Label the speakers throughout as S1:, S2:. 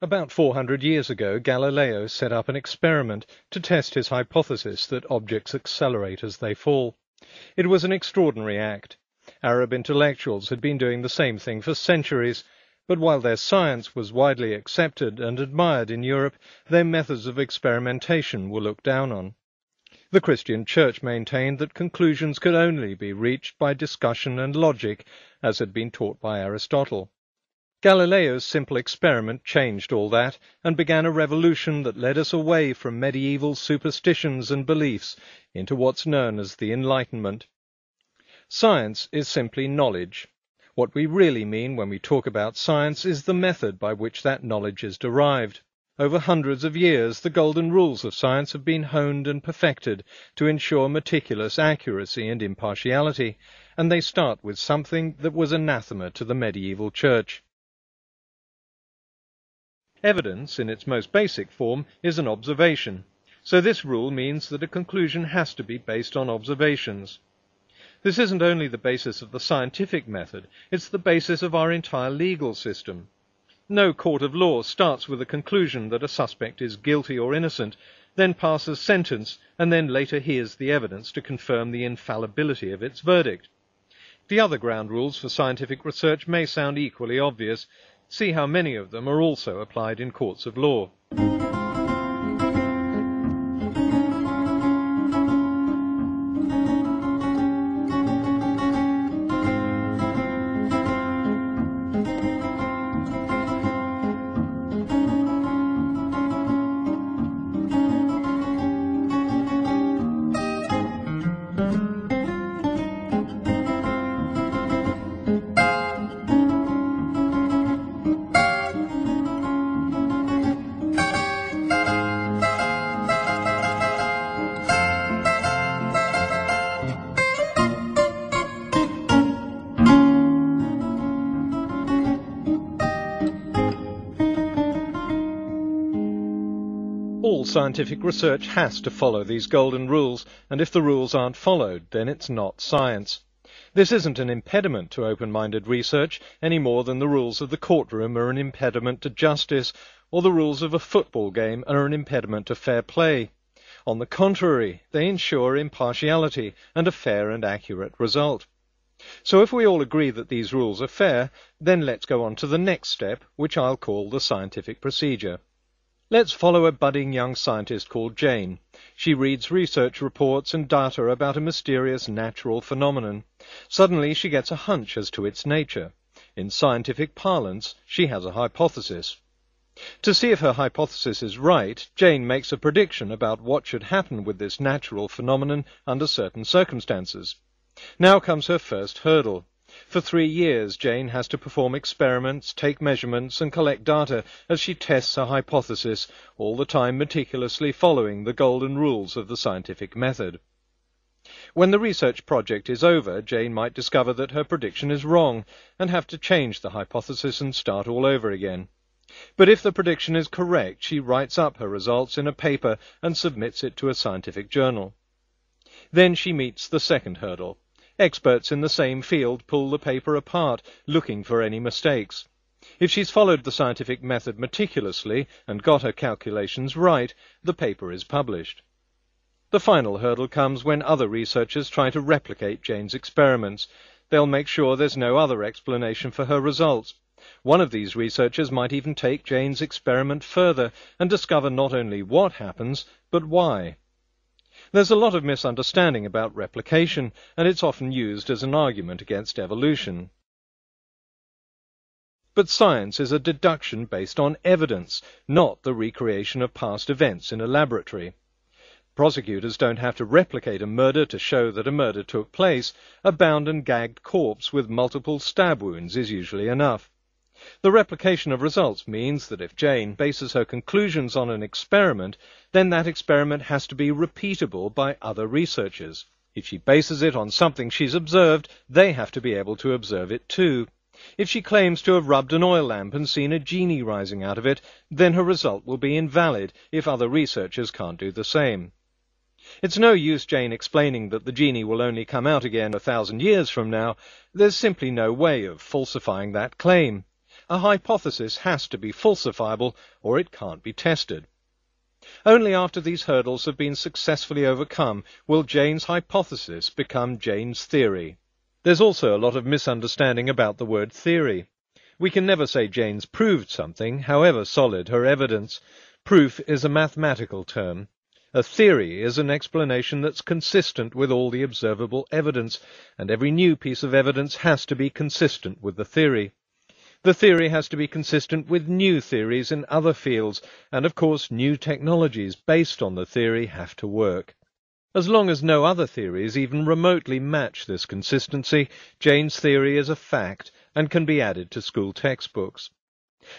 S1: About 400 years ago Galileo set up an experiment to test his hypothesis that objects accelerate as they fall. It was an extraordinary act. Arab intellectuals had been doing the same thing for centuries, but while their science was widely accepted and admired in Europe, their methods of experimentation were looked down on. The Christian Church maintained that conclusions could only be reached by discussion and logic, as had been taught by Aristotle. Galileo's simple experiment changed all that and began a revolution that led us away from medieval superstitions and beliefs into what's known as the Enlightenment. Science is simply knowledge. What we really mean when we talk about science is the method by which that knowledge is derived. Over hundreds of years, the golden rules of science have been honed and perfected to ensure meticulous accuracy and impartiality, and they start with something that was anathema to the medieval church. Evidence, in its most basic form, is an observation, so this rule means that a conclusion has to be based on observations. This isn't only the basis of the scientific method, it's the basis of our entire legal system. No court of law starts with a conclusion that a suspect is guilty or innocent, then passes sentence, and then later hears the evidence to confirm the infallibility of its verdict. The other ground rules for scientific research may sound equally obvious, See how many of them are also applied in courts of law. scientific research has to follow these golden rules, and if the rules aren't followed, then it's not science. This isn't an impediment to open-minded research, any more than the rules of the courtroom are an impediment to justice, or the rules of a football game are an impediment to fair play. On the contrary, they ensure impartiality and a fair and accurate result. So if we all agree that these rules are fair, then let's go on to the next step, which I'll call the scientific procedure. Let's follow a budding young scientist called Jane. She reads research reports and data about a mysterious natural phenomenon. Suddenly she gets a hunch as to its nature. In scientific parlance, she has a hypothesis. To see if her hypothesis is right, Jane makes a prediction about what should happen with this natural phenomenon under certain circumstances. Now comes her first hurdle. For three years, Jane has to perform experiments, take measurements, and collect data as she tests her hypothesis, all the time meticulously following the golden rules of the scientific method. When the research project is over, Jane might discover that her prediction is wrong and have to change the hypothesis and start all over again. But if the prediction is correct, she writes up her results in a paper and submits it to a scientific journal. Then she meets the second hurdle Experts in the same field pull the paper apart, looking for any mistakes. If she's followed the scientific method meticulously and got her calculations right, the paper is published. The final hurdle comes when other researchers try to replicate Jane's experiments. They'll make sure there's no other explanation for her results. One of these researchers might even take Jane's experiment further and discover not only what happens, but why. There's a lot of misunderstanding about replication, and it's often used as an argument against evolution. But science is a deduction based on evidence, not the recreation of past events in a laboratory. Prosecutors don't have to replicate a murder to show that a murder took place. A bound and gagged corpse with multiple stab wounds is usually enough. The replication of results means that if Jane bases her conclusions on an experiment, then that experiment has to be repeatable by other researchers. If she bases it on something she's observed, they have to be able to observe it too. If she claims to have rubbed an oil lamp and seen a genie rising out of it, then her result will be invalid if other researchers can't do the same. It's no use Jane explaining that the genie will only come out again a thousand years from now. There's simply no way of falsifying that claim a hypothesis has to be falsifiable or it can't be tested. Only after these hurdles have been successfully overcome will Jane's hypothesis become Jane's theory. There's also a lot of misunderstanding about the word theory. We can never say Jane's proved something, however solid her evidence. Proof is a mathematical term. A theory is an explanation that's consistent with all the observable evidence, and every new piece of evidence has to be consistent with the theory. The theory has to be consistent with new theories in other fields, and of course new technologies based on the theory have to work. As long as no other theories even remotely match this consistency, Jane's theory is a fact and can be added to school textbooks.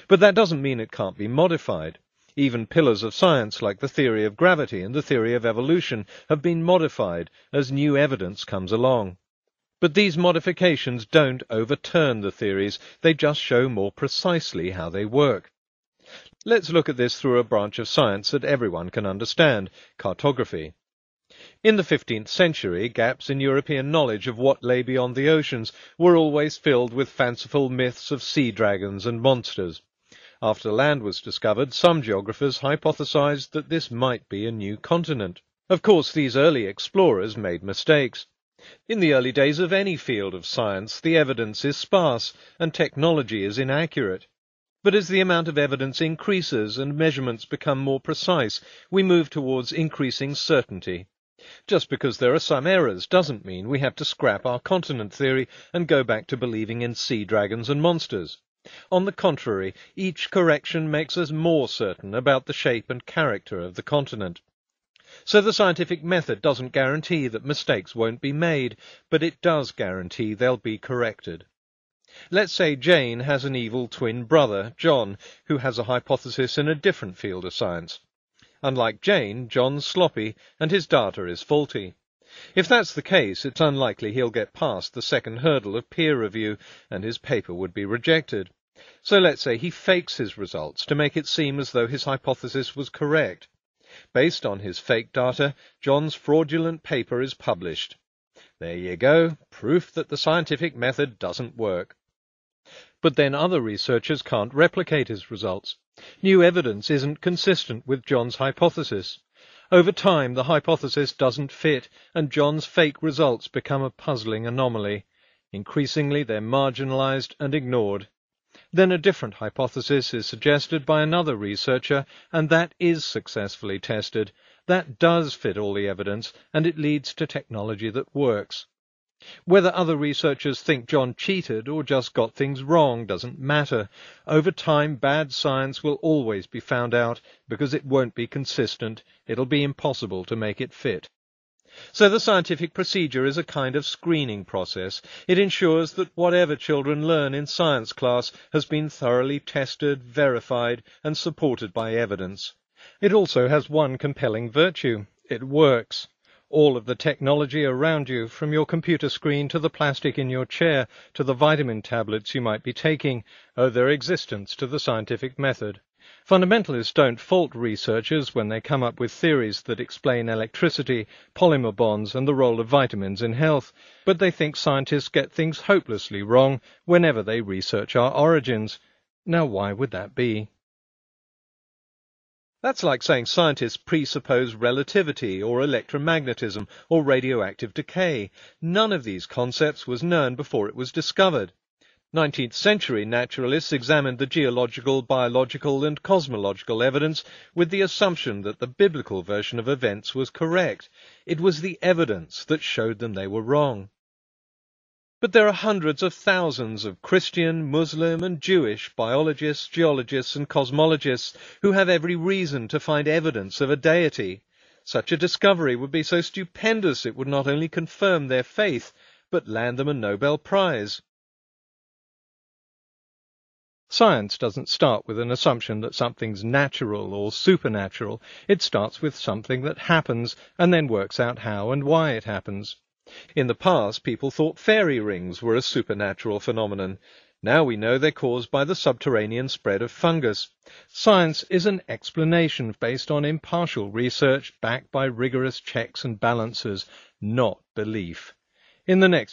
S1: But that doesn't mean it can't be modified. Even pillars of science like the theory of gravity and the theory of evolution have been modified as new evidence comes along. But these modifications don't overturn the theories, they just show more precisely how they work. Let's look at this through a branch of science that everyone can understand, cartography. In the 15th century, gaps in European knowledge of what lay beyond the oceans were always filled with fanciful myths of sea dragons and monsters. After land was discovered, some geographers hypothesized that this might be a new continent. Of course, these early explorers made mistakes. In the early days of any field of science, the evidence is sparse and technology is inaccurate. But as the amount of evidence increases and measurements become more precise, we move towards increasing certainty. Just because there are some errors doesn't mean we have to scrap our continent theory and go back to believing in sea dragons and monsters. On the contrary, each correction makes us more certain about the shape and character of the continent. So the scientific method doesn't guarantee that mistakes won't be made, but it does guarantee they'll be corrected. Let's say Jane has an evil twin brother, John, who has a hypothesis in a different field of science. Unlike Jane, John's sloppy and his data is faulty. If that's the case, it's unlikely he'll get past the second hurdle of peer review and his paper would be rejected. So let's say he fakes his results to make it seem as though his hypothesis was correct. Based on his fake data, John's fraudulent paper is published. There you go, proof that the scientific method doesn't work. But then other researchers can't replicate his results. New evidence isn't consistent with John's hypothesis. Over time, the hypothesis doesn't fit, and John's fake results become a puzzling anomaly. Increasingly, they're marginalized and ignored. Then a different hypothesis is suggested by another researcher, and that is successfully tested. That does fit all the evidence, and it leads to technology that works. Whether other researchers think John cheated or just got things wrong doesn't matter. Over time, bad science will always be found out because it won't be consistent. It'll be impossible to make it fit. So the scientific procedure is a kind of screening process. It ensures that whatever children learn in science class has been thoroughly tested, verified, and supported by evidence. It also has one compelling virtue. It works. All of the technology around you, from your computer screen to the plastic in your chair to the vitamin tablets you might be taking, owe their existence to the scientific method. Fundamentalists don't fault researchers when they come up with theories that explain electricity, polymer bonds, and the role of vitamins in health, but they think scientists get things hopelessly wrong whenever they research our origins. Now, why would that be? That's like saying scientists presuppose relativity or electromagnetism or radioactive decay. None of these concepts was known before it was discovered. 19th century naturalists examined the geological, biological, and cosmological evidence with the assumption that the biblical version of events was correct. It was the evidence that showed them they were wrong. But there are hundreds of thousands of Christian, Muslim, and Jewish biologists, geologists, and cosmologists who have every reason to find evidence of a deity. Such a discovery would be so stupendous it would not only confirm their faith, but land them a Nobel Prize. Science doesn't start with an assumption that something's natural or supernatural. It starts with something that happens and then works out how and why it happens. In the past, people thought fairy rings were a supernatural phenomenon. Now we know they're caused by the subterranean spread of fungus. Science is an explanation based on impartial research backed by rigorous checks and balances, not belief. In the next